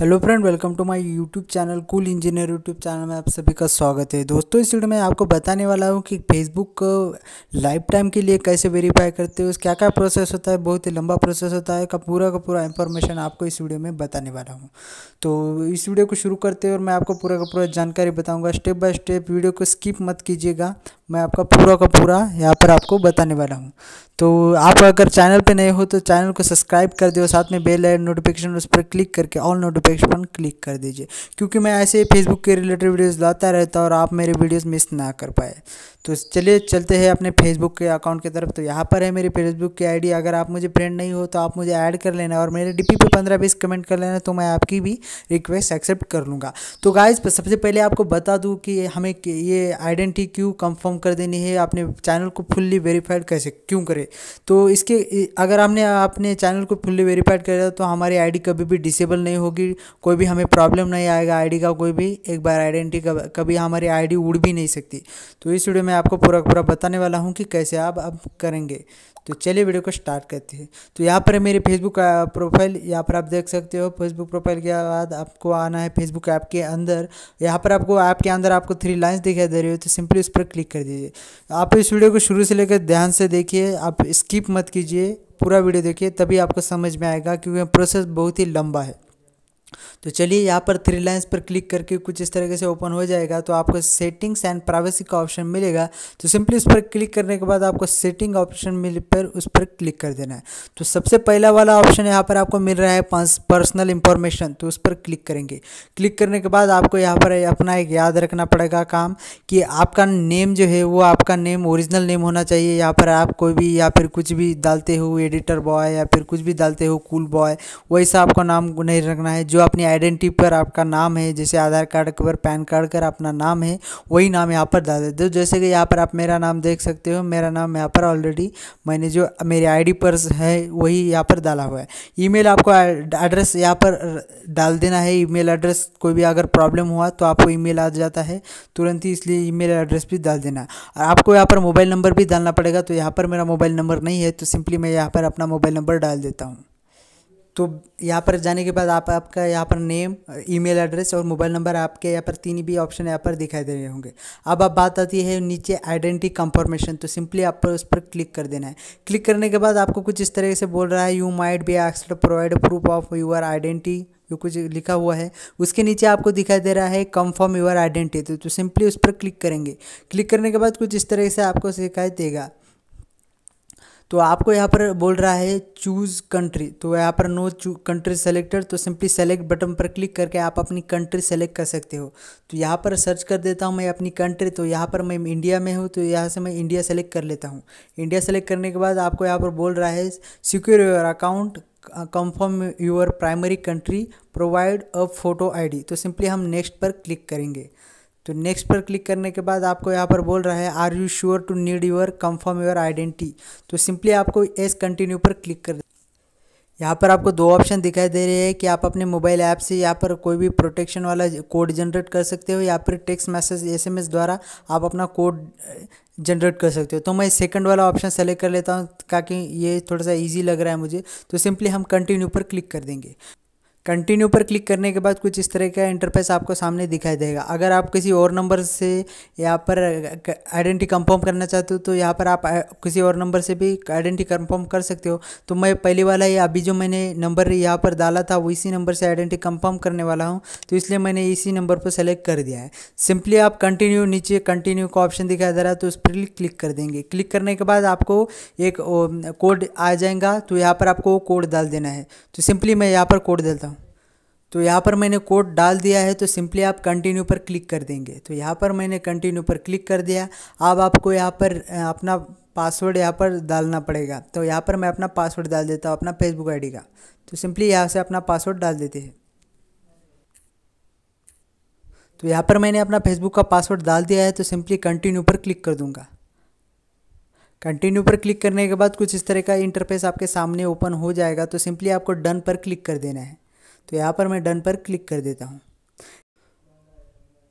hello friend welcome to my YouTube channel cool engineer YouTube channel में आप सभी का स्वागत है दोस्तों इस वीडियो में आपको बताने वाला हूँ कि फेसबुक लाइफ टाइम के लिए कैसे वेरीफाई करते हो क्या क्या प्रोसेस होता है बहुत ही लंबा प्रोसेस होता है का पूरा का पूरा इन्फॉर्मेशन आपको इस वीडियो में बताने वाला हूँ तो इस वीडियो को शुरू करते हैं और मैं आपको पूरा का पूरा जानकारी बताऊँगा स्टेप बाय स्टेप वीडियो को स्किप मत कीजिएगा मैं आपका पूरा का पूरा यहाँ पर आपको बताने वाला हूँ तो आप अगर चैनल पर नए हो तो चैनल को सब्सक्राइब कर दो साथ में बेल है नोटिफिकेशन उस पर क्लिक करके ऑल नोटिफिक टॉपिक्स पर क्लिक कर दीजिए क्योंकि मैं ऐसे ही फेसबुक के रिलेटेड वीडियोस लाता रहता और आप मेरे वीडियोस मिस ना कर पाए तो चलिए चलते हैं अपने फेसबुक के अकाउंट की तरफ तो यहाँ पर है मेरी फेसबुक की आईडी अगर आप मुझे फ्रेंड नहीं हो तो आप मुझे ऐड कर लेना और मेरे डीपी पे पंद्रह बीस कमेंट कर लेना तो मैं आपकी भी रिक्वेस्ट एक्सेप्ट कर लूँगा तो गाइज सबसे पहले आपको बता दूँ कि हमें ये आइडेंटिटी क्यों कंफर्म कर देनी है अपने चैनल को फुल्ली वेरीफाइड कैसे क्यों करें तो इसके अगर हमने अपने चैनल को फुल्ली वेरीफाइड कर तो हमारी आईडी कभी भी डिसेबल नहीं होगी कोई भी हमें प्रॉब्लम नहीं आएगा आईडी का कोई भी एक बार आइडेंटिटी कभी हमारी आईडी उड़ भी नहीं सकती तो इस वीडियो में आपको पूरा पूरा बताने वाला हूँ कि कैसे आप अब करेंगे तो चलिए वीडियो को स्टार्ट करते हैं तो यहाँ पर मेरे फेसबुक प्रोफाइल यहाँ पर आप देख सकते हो फेसबुक प्रोफाइल के बाद आपको आना है फेसबुक ऐप के अंदर यहाँ पर आपको ऐप के अंदर आपको थ्री लाइन्स दिखाई दे रही हो तो सिंपली उस पर क्लिक कर दीजिए आप इस वीडियो को शुरू से लेकर ध्यान से देखिए आप स्किप मत कीजिए पूरा वीडियो देखिए तभी आपको समझ में आएगा क्योंकि प्रोसेस बहुत ही लंबा है तो चलिए यहाँ पर थ्री लाइन्स पर क्लिक करके कुछ इस तरीके से ओपन हो जाएगा तो आपको सेटिंग्स एंड प्राइवेसी का ऑप्शन मिलेगा तो सिंपली उस पर क्लिक करने के बाद आपको सेटिंग ऑप्शन मिल पर उस पर क्लिक कर देना है तो सबसे पहला वाला ऑप्शन यहाँ पर आपको मिल रहा है पर्सनल इंफॉर्मेशन तो उस पर क्लिक करेंगे क्लिक करने के बाद आपको यहाँ पर अपना एक याद रखना पड़ेगा काम कि आपका नेम जो है वो आपका नेम ओरिजिनल नेम होना चाहिए यहाँ पर आप कोई भी या फिर कुछ भी डालते हो एडिटर बॉय या फिर कुछ भी डालते हो कूल बॉय वैसा आपका नाम नहीं रखना है जो जो अपनी आइडेंटिटी पर आपका नाम है जैसे आधार कार्ड पर पैन कार्ड कर अपना नाम है वही नाम यहाँ पर डाल देते हो जैसे कि यहाँ पर आप मेरा नाम देख सकते हो मेरा नाम यहाँ पर ऑलरेडी मैंने जो मेरी आईडी पर है वही यहाँ पर डाला हुआ है ईमेल आपको एड्रेस यहाँ पर डाल देना है ईमेल एड्रेस कोई भी अगर प्रॉब्लम हुआ तो आपको ई आ जाता है तुरंत ही इसलिए ई एड्रेस भी डाल देना और आपको यहाँ पर मोबाइल नंबर भी डालना पड़ेगा तो यहाँ पर मेरा मोबाइल नंबर नहीं है तो सिंपली मैं यहाँ पर अपना मोबाइल नंबर डाल देता हूँ तो यहाँ पर जाने के बाद आप आपका यहाँ पर नेम ईमेल एड्रेस और मोबाइल नंबर आपके यहाँ पर तीन भी ऑप्शन यहाँ पर दिखाई दे रहे होंगे अब आप बात आती है नीचे आइडेंटिटी कंफर्मेशन तो सिंपली आप पर उस पर क्लिक कर देना है क्लिक करने के बाद आपको कुछ इस तरह से बोल रहा है यू माइट बी एक्सड provide proof of your identity जो कुछ लिखा हुआ है उसके नीचे आपको दिखाई दे रहा है कंफर्म यूर आइडेंटिटी तो सिंपली तो उस पर क्लिक करेंगे क्लिक करने के बाद कुछ इस तरह से आपको शिकायत देगा तो आपको यहाँ पर बोल रहा है चूज़ कंट्री तो यहाँ पर नो कंट्री सेलेक्टेड तो सिंपली सेलेक्ट बटन पर क्लिक करके आप अपनी कंट्री सेलेक्ट कर सकते हो तो यहाँ पर सर्च कर देता हूँ मैं अपनी कंट्री तो यहाँ पर मैं इंडिया में हूँ तो यहाँ से मैं इंडिया सेलेक्ट कर लेता हूँ इंडिया सेलेक्ट करने के बाद आपको यहाँ पर बोल रहा है secure your account confirm your primary country provide a photo I तो सिंपली हम नेक्स्ट पर क्लिक करेंगे तो नेक्स्ट पर क्लिक करने के बाद आपको यहाँ पर बोल रहा है are you sure to need your confirm your identity तो सिंपली आपको एस कंटिन्यू पर क्लिक कर यहाँ पर आपको दो ऑप्शन दिखाई दे रहे हैं कि आप अपने मोबाइल ऐप से यहाँ पर कोई भी प्रोटेक्शन वाला कोड जनरेट कर सकते हो या फिर टेक्स्ट मैसेज एसएमएस द्वारा आप अपना कोड जनरेट कर सकते हो तो मैं सेकंड वाला ऑप्शन सेलेक्ट कर लेता हूँ ताकि ये थोड़ा सा इजी लग रहा है मुझे तो सिंपली हम कंटिन्यू पर क्लिक कर देंगे कंटिन्यू पर क्लिक करने के बाद कुछ इस तरह का इंटरफेस आपको सामने दिखाई देगा अगर आप किसी और नंबर से यहाँ पर आइडेंटिटी कंफर्म करना चाहते हो तो यहाँ पर आप किसी और नंबर से भी आइडेंटिटी कंफर्म कर सकते हो तो मैं पहले वाला ये अभी जो मैंने नंबर यहाँ पर डाला था वो इसी नंबर से आइडेंटिटी कंफर्म करने वाला हूँ तो इसलिए मैंने इसी नंबर पर सेलेक्ट कर दिया है सिंपली आप कंटिन्यू नीचे कंटिन्यू का ऑप्शन दिखाई दे रहा है तो उस पर क्लिक कर देंगे क्लिक करने के बाद आपको एक कोड आ जाएगा तो यहाँ पर आपको कोड डाल देना है तो सिंपली मैं यहाँ पर कोड डालता हूँ तो यहाँ पर मैंने कोड डाल दिया है तो सिंपली आप कंटिन्यू पर क्लिक कर देंगे तो यहाँ पर मैंने कंटिन्यू पर क्लिक कर दिया अब आपको यहाँ पर अपना पासवर्ड यहाँ पर डालना पड़ेगा तो यहाँ पर मैं अपना पासवर्ड डाल देता हूँ अपना फेसबुक आईडी का तो सिंपली यहाँ से अपना पासवर्ड डाल देते हैं तो यहाँ पर मैंने अपना फेसबुक का पासवर्ड डाल दिया है तो सिंपली कंटिन्यू पर क्लिक कर दूंगा कंटिन्यू पर क्लिक करने के बाद कुछ इस तरह का इंटरफेस आपके सामने ओपन हो जाएगा तो सिंपली आपको डन पर क्लिक कर देना है तो यहाँ पर मैं डन पर क्लिक कर देता हूँ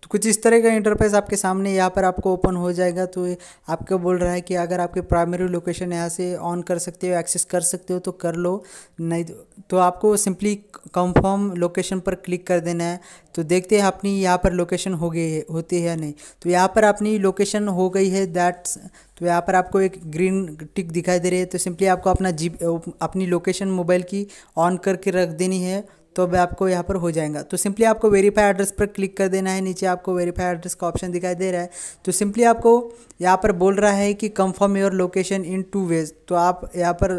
तो कुछ इस तरह का इंटरफेस आपके सामने यहाँ पर आपको ओपन हो जाएगा तो आपको बोल रहा है कि अगर आपके प्राइमरी लोकेशन यहाँ से ऑन कर सकते हो एक्सेस कर सकते हो तो कर लो नहीं तो, तो आपको सिंपली कंफर्म लोकेशन पर क्लिक कर देना है तो देखते हैं अपनी यहाँ पर लोकेशन हो गई है होती है या नहीं तो यहाँ पर अपनी लोकेशन हो गई है दैट्स तो यहाँ पर आपको एक ग्रीन टिक दिखाई दे रही है तो सिंपली आपको अपना जी अपनी लोकेशन मोबाइल की ऑन करके रख देनी है तो अब आपको यहाँ पर हो जाएगा तो सिंपली आपको वेरीफाई एड्रेस पर क्लिक कर देना है नीचे आपको वेरीफाई एड्रेस का ऑप्शन दिखाई दे रहा है तो सिंपली आपको यहाँ पर बोल रहा है कि confirm your location in two ways तो आप यहाँ पर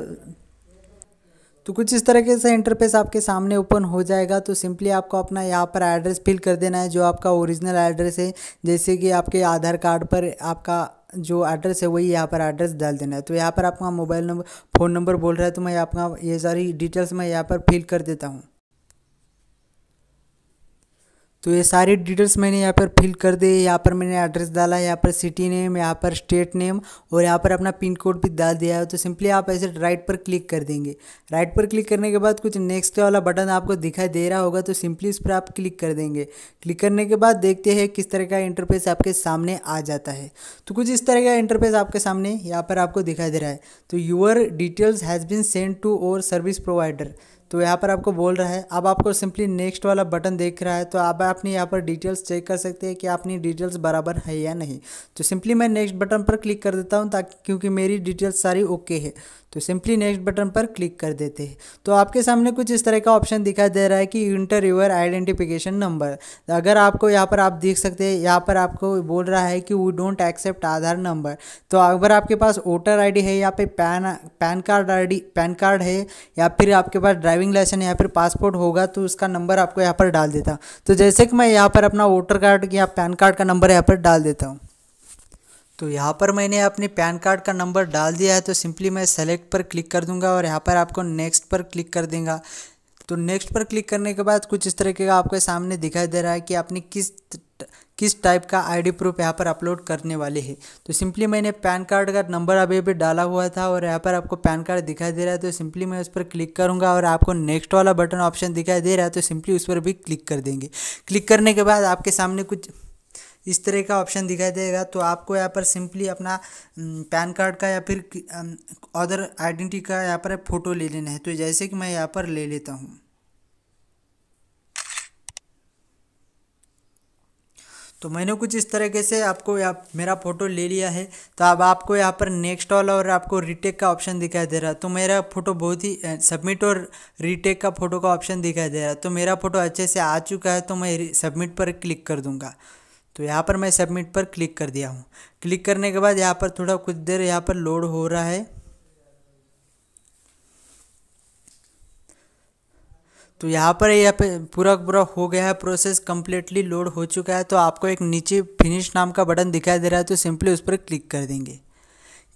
तो कुछ इस तरह के से इंटरफेस आपके सामने ओपन हो जाएगा तो सिंपली आपको अपना यहाँ पर एड्रेस फिल कर देना है जो आपका ओरिजिनल एड्रेस है जैसे कि आपके आधार कार्ड पर आपका जो एड्रेस है वही यहाँ पर एड्रेस डाल देना है तो यहाँ पर आपका मोबाइल नंबर फ़ोन नंबर बोल रहा है तो मैं आपका ये सारी डिटेल्स मैं यहाँ पर फिल कर देता हूँ तो ये सारी डिटेल्स मैंने यहाँ पर फिल कर दिए यहाँ पर मैंने एड्रेस डाला यहाँ पर सिटी नेम यहाँ पर स्टेट नेम और यहाँ पर अपना पिन कोड भी डाल दिया है तो सिंपली आप ऐसे राइट पर क्लिक कर देंगे राइट पर क्लिक करने के बाद कुछ नेक्स्ट वाला बटन आपको दिखाई दे रहा होगा तो सिंपली इस पर आप क्लिक कर देंगे क्लिक करने के बाद देखते हैं किस तरह का इंटरफेस आपके सामने आ जाता है तो कुछ इस तरह का इंटरफेस आपके सामने यहाँ पर आपको दिखाई दे रहा है तो your details has been send to our service provider तो यहाँ पर आपको बोल रहा है अब आपको सिंपली नेक्स्ट वाला बटन देख रहा है तो आप अपनी यहाँ पर डिटेल्स चेक कर सकते हैं कि अपनी डिटेल्स बराबर है या नहीं तो सिंपली मैं नेक्स्ट बटन पर क्लिक कर देता हूँ ताकि क्योंकि मेरी डिटेल्स सारी ओके है तो सिंपली नेक्स्ट बटन पर क्लिक कर देते हैं तो आपके सामने कुछ इस तरह का ऑप्शन दिखाई दे रहा है कि इंटर यूर आइडेंटिफिकेशन नंबर अगर आपको यहाँ पर आप देख सकते हैं यहाँ पर आपको बोल रहा है कि we don't accept Aadhaar number तो अगर आपके पास वोटर आईडी है या पे PAN PAN card ID PAN card है या फिर आपके पास ड्राइविंग लाइसेंस या फिर पासपोर्ट होगा तो उसका नंबर आपको यहाँ पर डाल देता तो जैसे कि मैं यहाँ पर अपना वोटर कार्ड या पैन कार्ड का नंबर यहाँ पर डाल देता हूँ तो यहाँ पर मैंने अपने पैन कार्ड का नंबर डाल दिया है तो सिंपली मैं सेलेक्ट पर क्लिक कर दूंगा और यहाँ पर आपको नेक्स्ट पर क्लिक कर देंगे तो नेक्स्ट पर क्लिक करने के बाद कुछ इस तरीके का आपके सामने दिखाई दे रहा है कि आपने किस किस टाइप का आईडी प्रूफ यहाँ पर अपलोड करने वाले हैं तो सिंपली मैंने पैन कार्ड का नंबर अभी अभी डाला हुआ था और यहाँ पर आपको पैन कार्ड दिखाई दे रहा है तो सिंपली मैं उस पर क्लिक करूँगा और आपको नेक्स्ट वाला बटन ऑप्शन दिखाई दे रहा है तो सिंपली उस पर भी क्लिक कर देंगे क्लिक करने के बाद आपके सामने कुछ इस तरह का ऑप्शन दिखाई देगा तो आपको यहाँ पर सिंपली अपना पैन कार्ड का या फिर अदर आइडेंटिटी का यहाँ पर फ़ोटो ले लेना है तो जैसे कि मैं यहाँ पर ले लेता हूँ तो मैंने कुछ इस तरीके से आपको यहाँ मेरा फ़ोटो ले लिया है तो अब आपको यहाँ पर नेक्स्ट ऑल और आपको रीटेक का ऑप्शन दिखाई दे रहा है तो मेरा फ़ोटो बहुत ही सबमिट और रीटेक का फ़ोटो का ऑप्शन दिखाई दे रहा है तो मेरा फ़ोटो अच्छे से आ चुका है तो मैं सबमिट पर क्लिक कर दूँगा तो यहाँ पर मैं सबमिट पर क्लिक कर दिया हूँ क्लिक करने के बाद यहाँ पर थोड़ा कुछ देर यहाँ पर लोड हो रहा है तो यहाँ पर यहाँ पे पूरा पूरा हो गया है प्रोसेस कम्प्लीटली लोड हो चुका है तो आपको एक नीचे फिनिश नाम का बटन दिखाई दे रहा है तो सिंपली उस पर क्लिक कर देंगे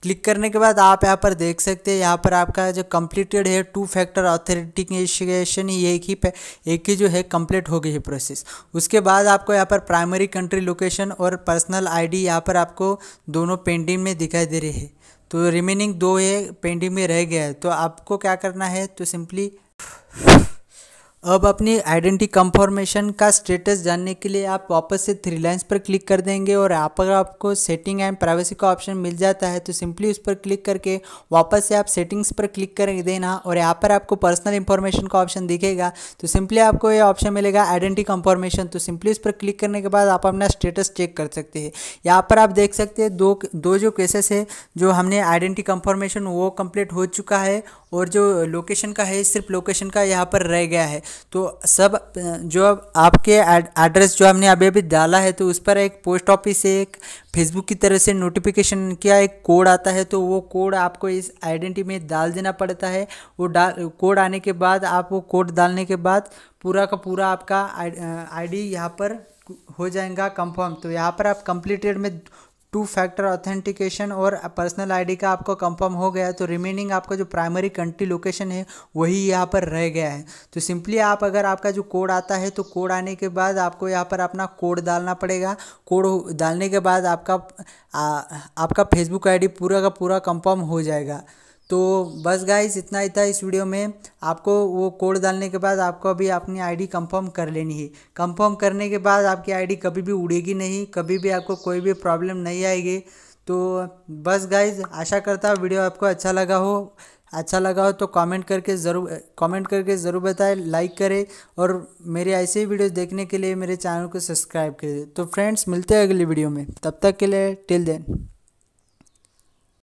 क्लिक करने के बाद आप यहाँ पर देख सकते हैं यहाँ पर आपका जो कम्प्लीटेड है टू फैक्टर ऑथेंटिकेशन ही एक ही एक ही जो है कम्प्लीट हो गई है प्रोसेस उसके बाद आपको यहाँ पर प्राइमरी कंट्री लोकेशन और पर्सनल आईडी यहाँ पर आपको दोनों पेंडिंग में दिखाई दे रही है तो रिमेनिंग दो है पेंडिंग में रह गया है तो आपको क्या करना है तो सिंपली अब अपनी आइडेंटिटी कंफर्मेशन का स्टेटस जानने के लिए आप वापस से थ्री लाइन्स पर क्लिक कर देंगे और आप अगर आपको सेटिंग एंड प्राइवेसी का ऑप्शन मिल जाता है तो सिंपली उस पर क्लिक करके वापस से आप सेटिंग्स पर क्लिक कर देना और यहाँ पर आपको पर्सनल इन्फॉर्मेशन का ऑप्शन दिखेगा तो सिंपली आपको ये ऑप्शन मिलेगा आइडेंटिटी कंफर्मेशन तो सिंपली उस पर क्लिक करने के बाद आप अपना स्टेटस चेक कर सकते हैं यहाँ पर आप देख सकते हैं दो दो जो केसेस है जो हमने आइडेंटी कंफर्मेशन वो कंप्लीट हो चुका है और जो लोकेशन का है सिर्फ लोकेशन का यहाँ पर रह गया है तो सब जो आपके एड्रेस जो हमने अभी अभी डाला है तो उस पर एक पोस्ट ऑफिस से एक फेसबुक की तरफ से नोटिफिकेशन किया एक कोड आता है तो वो कोड आपको इस आइडेंटिटी में डाल देना पड़ता है वो डाल कोड आने के बाद आप वो कोड डालने के बाद पूरा का पूरा आपका आईडी uh, यहाँ पर हो जाएगा कंफर्म तो यहाँ पर आप कंप्लीटेड में टू फैक्टर ऑथेंटिकेशन और पर्सनल आईडी का आपको कंफर्म हो गया तो रिमेनिंग आपका जो प्राइमरी कंट्री लोकेशन है वही यहाँ पर रह गया है तो सिंपली आप अगर आपका जो कोड आता है तो कोड आने के बाद आपको यहाँ पर अपना कोड डालना पड़ेगा कोड डालने के बाद आपका आ, आपका फेसबुक आईडी पूरा का पूरा कंफर्म हो जाएगा तो बस गाइस इतना ही था इस वीडियो में आपको वो कोड डालने के बाद आपको अभी अपनी आईडी कंफर्म कर लेनी है कंफर्म करने के बाद आपकी आईडी कभी भी उड़ेगी नहीं कभी भी आपको कोई भी प्रॉब्लम नहीं आएगी तो बस गाइज आशा करता हूँ वीडियो आपको अच्छा लगा हो अच्छा लगा हो तो कमेंट करके ज़रूर कमेंट करके ज़रूर बताएं लाइक करें और मेरे ऐसे ही वीडियोस देखने के लिए मेरे चैनल को सब्सक्राइब करें तो फ्रेंड्स मिलते हैं अगली वीडियो में तब तक के लिए टिल देन